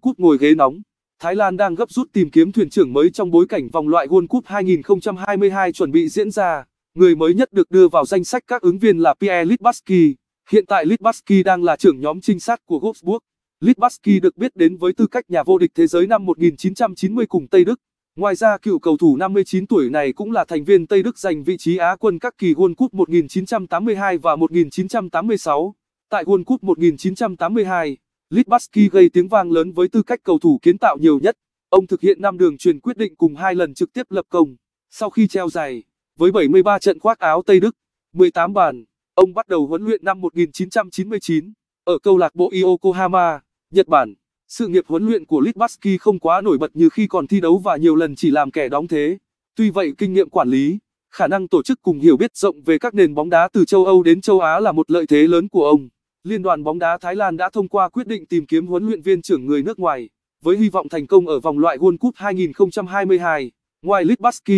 cút ngồi ghế nóng, Thái Lan đang gấp rút tìm kiếm thuyền trưởng mới trong bối cảnh vòng loại World Cup 2022 chuẩn bị diễn ra. Người mới nhất được đưa vào danh sách các ứng viên là Pierre Litbaski. Hiện tại Litbaski đang là trưởng nhóm trinh sát của Wolfsburg. Litbaski được biết đến với tư cách nhà vô địch thế giới năm 1990 cùng Tây Đức. Ngoài ra cựu cầu thủ 59 tuổi này cũng là thành viên Tây Đức giành vị trí Á quân các kỳ World Cup 1982 và 1986. Tại World Cup 1982, Litbaski gây tiếng vang lớn với tư cách cầu thủ kiến tạo nhiều nhất. Ông thực hiện 5 đường truyền quyết định cùng hai lần trực tiếp lập công. Sau khi treo giày, với 73 trận khoác áo Tây Đức, 18 bàn, ông bắt đầu huấn luyện năm 1999 ở câu lạc bộ Yokohama, Nhật Bản. Sự nghiệp huấn luyện của Litbaski không quá nổi bật như khi còn thi đấu và nhiều lần chỉ làm kẻ đóng thế. Tuy vậy kinh nghiệm quản lý, khả năng tổ chức cùng hiểu biết rộng về các nền bóng đá từ châu Âu đến châu Á là một lợi thế lớn của ông. Liên đoàn bóng đá Thái Lan đã thông qua quyết định tìm kiếm huấn luyện viên trưởng người nước ngoài, với hy vọng thành công ở vòng loại World Cup 2022. Ngoài Litbaski,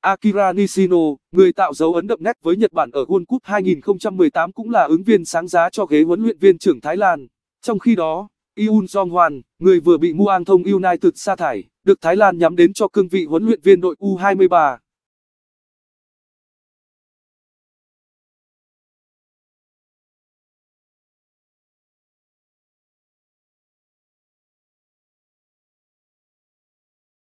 Akira Nishino, người tạo dấu ấn đậm nét với Nhật Bản ở World Cup 2018 cũng là ứng viên sáng giá cho ghế huấn luyện viên trưởng Thái Lan. Trong khi đó, Yoon Jong Hwan, người vừa bị Muang thông United sa thải, được Thái Lan nhắm đến cho cương vị huấn luyện viên đội U23.